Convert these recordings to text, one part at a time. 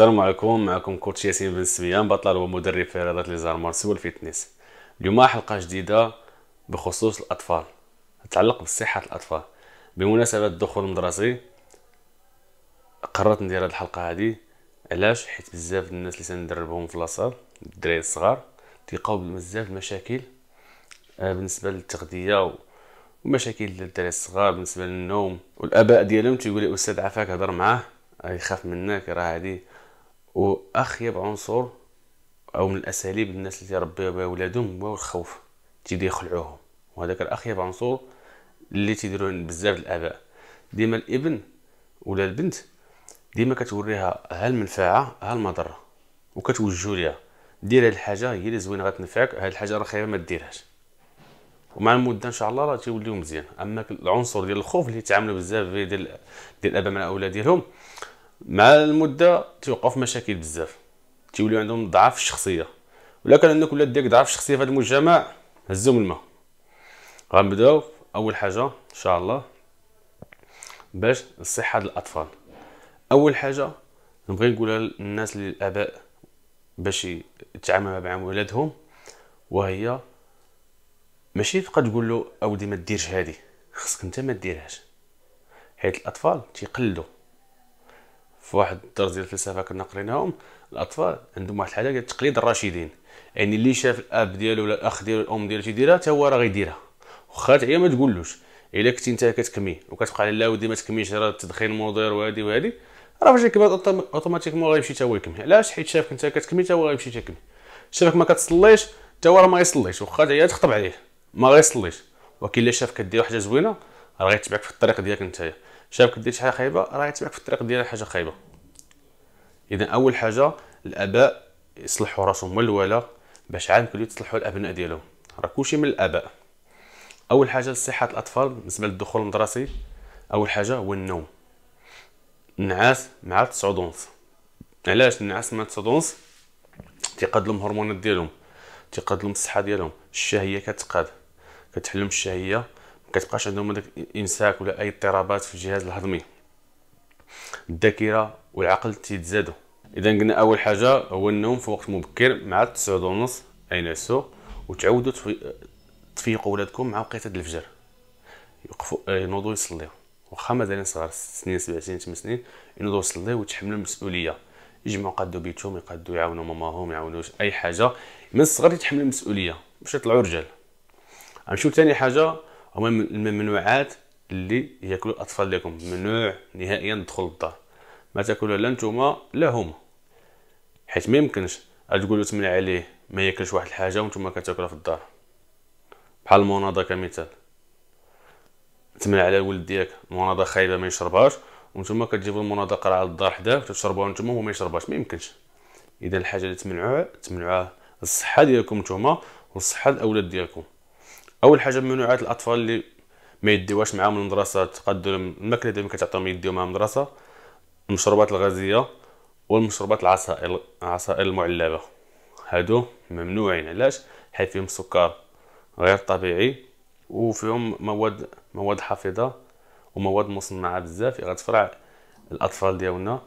السلام عليكم معكم كوتش ياسين بن سميان بطل ومدرب في رياضه لي زارمارسي والفيتنس اليوم حلقه جديده بخصوص الاطفال تتعلق بصحه الاطفال بمناسبه الدخول المدرسي قررت ندير هذه الحلقه هذه علاش حيت بزاف الناس اللي تندربهم في لاصال الدراري الصغار تيقاو بزاف المشاكل آه، بالنسبه للتغذيه ومشاكل الدراري الصغار بالنسبه للنوم والاباء ديالهم تيقول لي استاذ عفاك هضر معاه آه، يخاف منك راه هادي واخيب عنصر او من الاساليب الناس اللي تربي بها ولادهم هو الخوف تيدي يخلعوهم وهذاك الاخيب عنصر اللي تيديروه بزاف الاباء ديما الابن ولا البنت ديما كتوريها ها المنفعه ها المضره وكتوجهو ليها دير هاد الحاجه هي اللي زوينه غتنفعك هاد الحاجه راه خايبه ما ديرهاش ومع المده ان شاء الله راه تيوليو مزيان اما العنصر ديال الخوف اللي تعاملوا بزاف ديال ديال الاباء مع الاولاد ديالهم مع المده توقف في مشاكل بزاف تيوليو عندهم ضعف الشخصيه ولا كان عندك ولاد ديالك ضعف الشخصيه في هذا المجتمع هزهم الماء غنبداو اول حاجه ان شاء الله باش الصحه ديال الاطفال اول حاجه نبغي نقولها للناس للاباء باش يتعاملوا مع ولادهم وهي ماشي تبقى تقول له اودي ما ديرش هادي خصك انت ما ديرهاش حيت الاطفال تيقلدوا في واحد الدرس ديال الفلسفه كنا قريناهم الاطفال عندهم واحد الحاجه ديال تقليد الراشدين يعني اللي شاف الاب ديالو ولا الاخ ديالو الام ديالو تيديرها حتى هو راه غيديرها واخا هي ما تقولوش الا كنتي انت كتكمي وكتبقى على لا ودي ما تكميش راه التدخين مضر وهادي وهادي راه فاش يكبر اوتوماتيكمون غيمشي حتى هو يكمي علاش حيت شافك انت كتكمي حتى هو غيمشي يكمي شافك ما كتصليش حتى هو راه ما يصليش واخا هي تخطب عليه ما غيصليش ولكن الا شافك كدير حاجه زوينه راه غيتبعك في الطريق ديالك نتايا شافك دير شي حاجه خايبه راه غيتبعك في الطريق ديال حاجه خايبه اذا اول حاجه الاباء يصلحوا راسهم الولا باش عام كل يصلحوا الابناء ديالهم راه كلشي من الاباء اول حاجه لصحه الاطفال بالنسبه للدخول المدرسي اول حاجه هو النوم النعاس مع 9 ونص علاش النعاس مع 9 ونص تيقاد لهم هرمونات ديالهم تيقاد لهم الصحه ديالهم الشهيه كتقاد كتحلم الشهيه كتبقاش عندهم هذاك الامساك ولا اي اضطرابات في الجهاز الهضمي الذاكره والعقل تيتزادوا اذا قلنا اول حاجه هو النوم في وقت مبكر مع 9 ونص اي نسو وتعودوا تفيقوا ولادكم مع وقيته الفجر يوقفوا آه، ينوضوا يصليوا واخا مازالين يعني صغار 6 سنين 7 سنين 8 سنين ينوضوا يصليوا وتحملوا المسؤوليه يجمعوا قادو بيتهم يقادو يعاونوا ماماهم يعاونوا اي حاجه من الصغر يتحمل المسؤوليه باش يطلعوا رجال غنمشيو ثاني حاجه هما الممنوعات اللي ياكلوا الاطفال ديالكم ممنوع نهائيا تدخل للدار ما تاكلوا لا نتوما لا هما حيت ما يمكنش تقولوا تمنع عليه ما ياكلش واحد الحاجه وانتم كتاكلها في الدار بحال المناضه كمثال تمنع على الولد ديالك مناضه خايبه ما يشربهاش وانتم كتجيبوا المناضه قرعه للدار حداك وتشربوها نتوما وهو ما يشربهاش ما يمكنش اذا الحاجه اللي تمنعوها تمنعوها الصحه ديالكم نتوما والصحه الاولاد ديالكم اول حاجه ممنوعات الاطفال اللي ما يديوهاش معاهم المدرسه تقدر الماكله اللي كتعطيهم يديو معاهم المدرسه المشروبات الغازيه والمشروبات العصائر العصائر المعلبه هادو ممنوعين علاش حيت فيهم سكر غير طبيعي وفيهم مواد مواد حافظه ومواد مصنعه بزاف غتفرع الاطفال ديالنا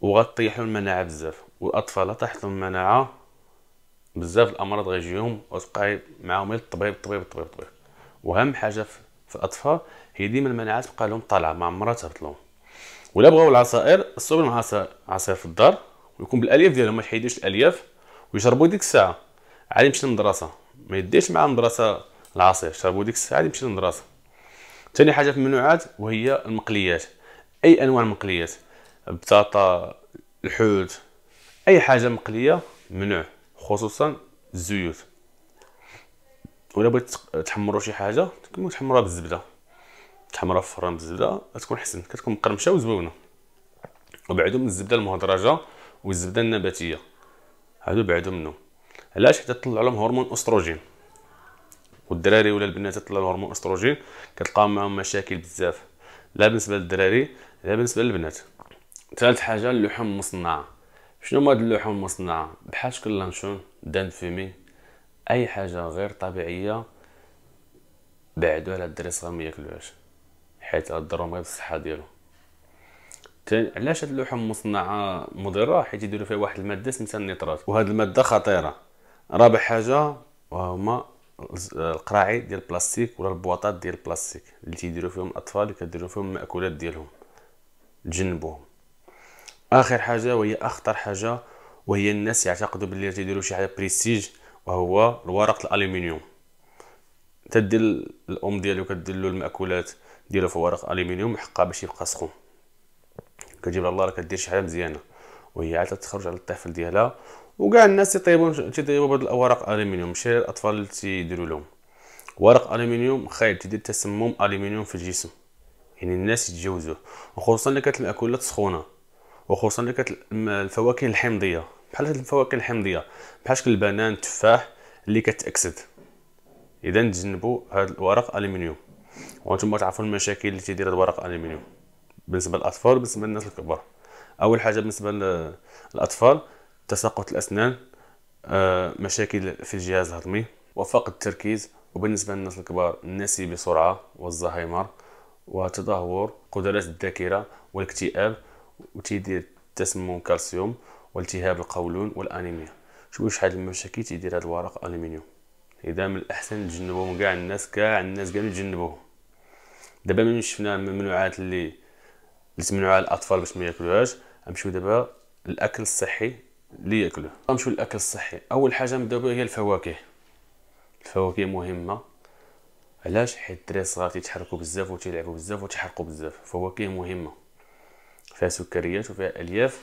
وغطيحوا المناعه بزاف والاطفال طاحت المناعه بزاف الامراض غيجيهم وتبقى معاهم الطبيب الطبيب الطبيب الطبيب واهم حاجه في الاطفال هي ديما المناعه تبقى لهم طالعه ما عمرها تهبط لهم ولا بغاو العصائر صوب لهم عصير في الدار ويكون بالالياف ديالهم ما يحيدوش الالياف ويشربوا ديك الساعه عاد يمشي للمدرسه ما يديش مع المدرسه العصير شربوا ديك الساعه عاد يمشي للمدرسه ثاني حاجه في الممنوعات وهي المقليات اي انواع المقليات بطاطا الحوت اي حاجه مقليه ممنوع خصوصا الزيوت ولا بغيت تحمروا شي حاجه تكملوا تحمروها بالزبده تحمرها في الفران بالزبده غتكون حسن كتكون مقرمشه وزوينه وبعدهم من الزبده المهدرجه والزبده النباتيه هادو بعدوا منهم علاش حتى تطلع لهم هرمون استروجين والدراري ولا البنات تطلع لهم هرمون استروجين كتلقاهم معاهم مشاكل بزاف لا بالنسبه للدراري لا بالنسبه للبنات ثالث حاجه اللحوم المصنعه شنو هاد اللحوم المصنعه بحال شكل لانشون دان فيمي اي حاجه غير طبيعيه بعدو على الدري الصغار ما ياكلوهاش حيت غضرهم غير بالصحه ديالو علاش هاد اللحوم مصنعه مضره حيت يديروا فيها واحد الماده سميتها النيترات وهاد الماده خطيره رابع حاجه وهما القراعي ديال البلاستيك ولا البواطات ديال البلاستيك اللي تيديروا فيهم الاطفال اللي كديروا فيهم الماكولات ديالهم تجنبوهم اخر حاجه وهي اخطر حاجه وهي الناس يعتقدوا باللي تيديروا شي حاجه بريستيج وهو الورق الالومنيوم تدير الام ديالو كدير له الماكولات ديالو في ورق الومنيوم حقا باش يبقى سخون كتجيب الله راه كدير شي حاجه مزيانه وهي عاد تخرج على الطفل ديالها وكاع الناس يطيبوا تيطيبوا بهاد الاوراق الومنيوم ماشي الاطفال اللي تيديروا لهم ورق الومنيوم خايب تيدير تسمم الومنيوم في الجسم يعني الناس يتجاوزوه وخصوصا اللي كانت الماكولات سخونه وخصوصا الفواكه الحمضيه بحال هاد الفواكه الحمضيه بحال شكل البنان التفاح اللي كتاكسد اذا تجنبوا هاد الورق الومنيوم وانتم تعرفوا المشاكل اللي تيدير هاد الورق الومنيوم بالنسبه للاطفال وبالنسبه للناس الكبار اول حاجه بالنسبه للاطفال تساقط الاسنان آه، مشاكل في الجهاز الهضمي وفقد التركيز وبالنسبه للناس الكبار النسي بسرعه والزهايمر وتدهور قدرات الذاكره والاكتئاب وتيدير تسمم كالسيوم والتهاب القولون والانيميا شوف شحال المشاكل تيدير هاد الورق الومنيوم اذا من الاحسن تجنبوهم كاع الناس كاع الناس كامل تجنبوهم دابا من شفنا الممنوعات اللي اللي تمنعوها الاطفال باش ما ياكلوهاش نمشيو دابا الاكل الصحي اللي ياكلوه نمشيو للاكل الصحي اول حاجه نبداو بها هي الفواكه الفواكه مهمه علاش حيت الدراري الصغار تيتحركوا بزاف وتيلعبوا بزاف وتحرقوا بزاف الفواكه مهمه فيها سكريات وفيها الياف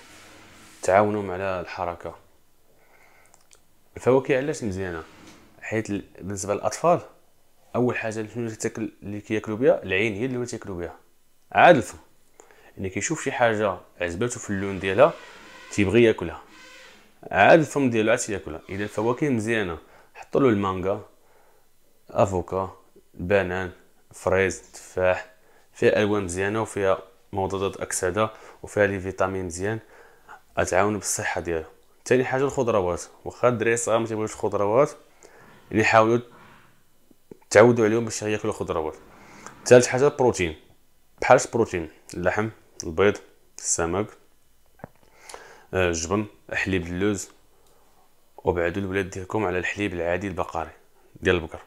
تعاونهم على الحركه الفواكه علاش مزيانه حيت بالنسبه للاطفال اول حاجه اللي كياكلوا بها العين هي اللي تاكلوا بها عاد الفم اللي كيشوف شي حاجه عجباتو في اللون ديالها تيبغي ياكلها عاد الفم ديالو عاد تياكلها اذا الفواكه مزيانه حطوا له المانجا افوكا بانان فريز تفاح فيها الوان مزيانه وفيها مضادات اكسده وفيها لي فيتامين مزيان غتعاون بالصحه ديالو ثاني حاجه الخضروات واخا الدراري الصغار ما تيبغيوش الخضروات يعني حاولوا تعودوا عليهم باش ياكلوا الخضروات ثالث حاجه البروتين بحال البروتين اللحم البيض السمك آه، الجبن حليب اللوز وبعدوا الولاد ديالكم على الحليب العادي البقري ديال البقر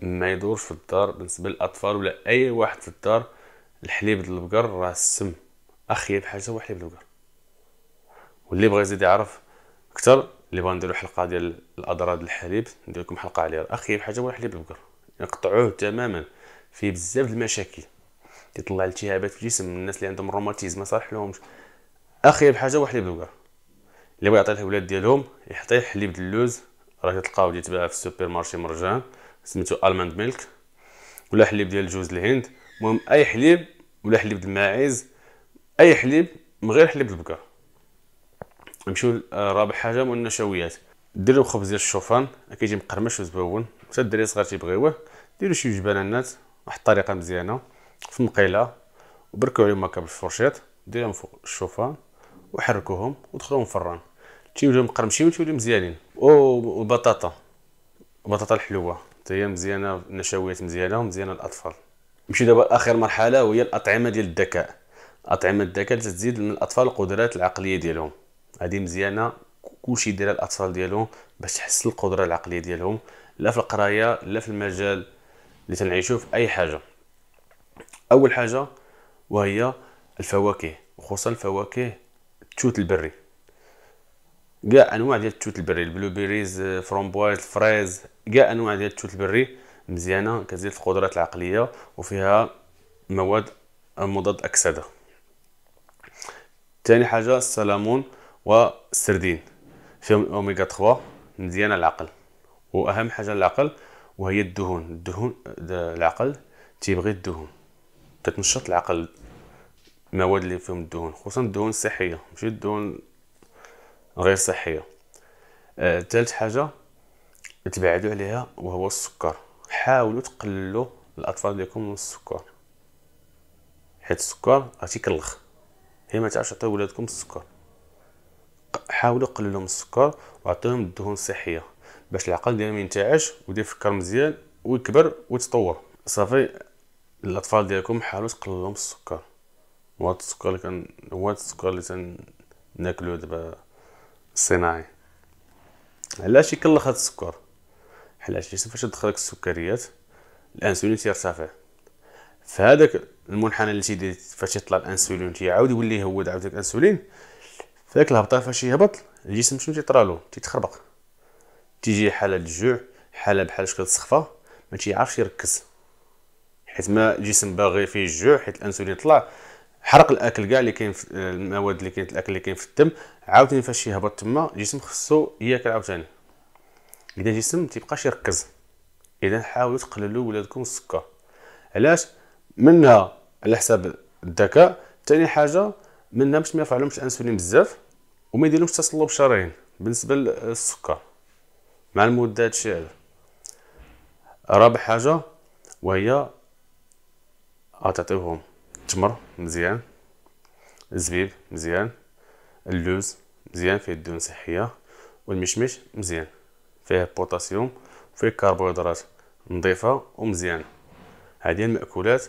ما يدورش في الدار بالنسبه للاطفال ولا اي واحد في الدار الحليب ديال البقر راه السم اخي بحال حتى واحد بلوكر واللي بغى يزيد يعرف اكثر اللي بغا نديرو حلقه ديال الاضرار ديال الحليب ندير لكم حلقه عليها اخي بحال حتى واحد بلوكر نقطعوه تماما فيه بزاف ديال المشاكل كيطلع التهابات في الجسم الناس اللي عندهم الروماتيزم ما صالح لهمش اخي بحاجه واحد بلوكر اللي بغا يعطي الاولاد ديالهم يحطيه حليب ديال اللوز راه تلقاو اللي تباع في السوبر مارشي مرجان سميتو الماند ميلك ولا حليب ديال جوز الهند المهم اي حليب ولا حليب الماعز اي حليب من غير حليب البقر نمشيو رابع حاجه من النشويات ديروا خبز ديال الشوفان كيجي مقرمش وزبون حتى الدري الصغار تيبغيوه ديروا شي جبنانات واحد الطريقه مزيانه في مقيله وبركوا عليهم هكا بالفرشيط ديرهم فوق الشوفان وحركوهم ودخلوهم الفران تيوليو مقرمشين وتيوليو مزيانين والبطاطا البطاطا الحلوه حتى هي مزيانه النشويات مزيانه ومزيانه للاطفال نمشيو دابا لاخر مرحله وهي الاطعمه ديال الذكاء أطعمة الذكاء تزيد من الأطفال القدرات العقلية ديالهم هذه مزيانة كلشي يديرها الأطفال ديالهم باش تحسن القدرة العقلية ديالهم لا في القراية لا في المجال اللي تنعيشو في أي حاجة أول حاجة وهي الفواكه وخصوصا الفواكه التوت البري كاع انواع ديال التوت البري البلو بيريز فرومبوايز فريز كاع انواع ديال التوت البري مزيانه كتزيد في القدرات العقليه وفيها مواد مضاد اكسده تاني حاجة السلمون والسردين فيهم أوميغا 3 مزيانة العقل وأهم حاجة العقل وهي الدهون الدهون العقل تيبغي الدهون تتنشط العقل المواد اللي فيهم الدهون خصوصا الدهون الصحية ماشي الدهون غير صحية آه، تالت حاجة تبعدوا عليها وهو السكر حاولوا تقللوا الأطفال ديالكم من السكر حيت السكر غادي هي ما تعرفش تعطي ولادكم السكر حاولوا قللوا من السكر وعطيهم الدهون الصحيه باش العقل ديالهم ينتعش ويبدا يفكر مزيان ويكبر ويتطور صافي الاطفال ديالكم حاولوا تقللوا من السكر هو السكر اللي كان هو السكر اللي تناكلو دابا الصناعي علاش يكلخ هاد السكر علاش فاش تدخلك السكريات الانسولين تيرتفع فهذاك المنحنى اللي تيدير فاش يطلع الانسولين تيعاود يولي يهود عاود داك الانسولين فداك الهبطه فاش يهبط الجسم شنو تيطرالو تيتخربق تيجي حاله الجوع حاله بحال شكل السخفه ما تيعرفش يركز حيت ما الجسم باغي فيه الجوع حيت الانسولين طلع حرق الاكل كاع اللي كاين المواد اللي كاين الاكل اللي كاين في الدم عاوتاني فاش يهبط تما الجسم خصو ياكل عاوتاني اذا الجسم متيبقاش يركز اذا حاولوا تقللوا ولادكم السكر علاش منها على حساب الذكاء ثاني حاجه منها باش ما يرفعلهمش الانسولين بزاف وما يديرلهمش تصلب شرايين بالنسبه للسكر مع المده هادشي هذا رابع حاجه وهي غتعطيوهم التمر مزيان الزبيب مزيان اللوز مزيان فيه الدهون صحيه والمشمش مزيان فيه بوتاسيوم فيه كربوهيدرات نظيفه ومزيانه هذه المأكولات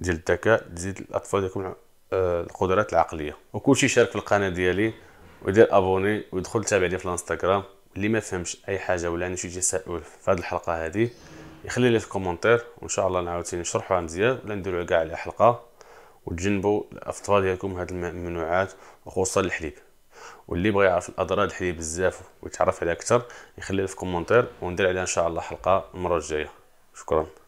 ديال الذكاء تزيد الاطفال ديالكم آه، القدرات العقليه وكلشي شارك في القناه ديالي ودير ابوني ويدخل تابعني في الانستغرام اللي ما فهمش اي حاجه ولا عنده شي تساؤل في هذه الحلقه هذه يخلي لي في الكومنتير وان شاء الله نعاود ثاني نشرحوها مزيان ولا نديرو كاع على حلقه وتجنبوا الاطفال ديالكم هاد الممنوعات وخصوصا الحليب واللي بغى يعرف الاضرار الحليب بزاف ويتعرف عليها اكثر يخلي لي في الكومنتير وندير عليها ان شاء الله حلقه المره الجايه شكرا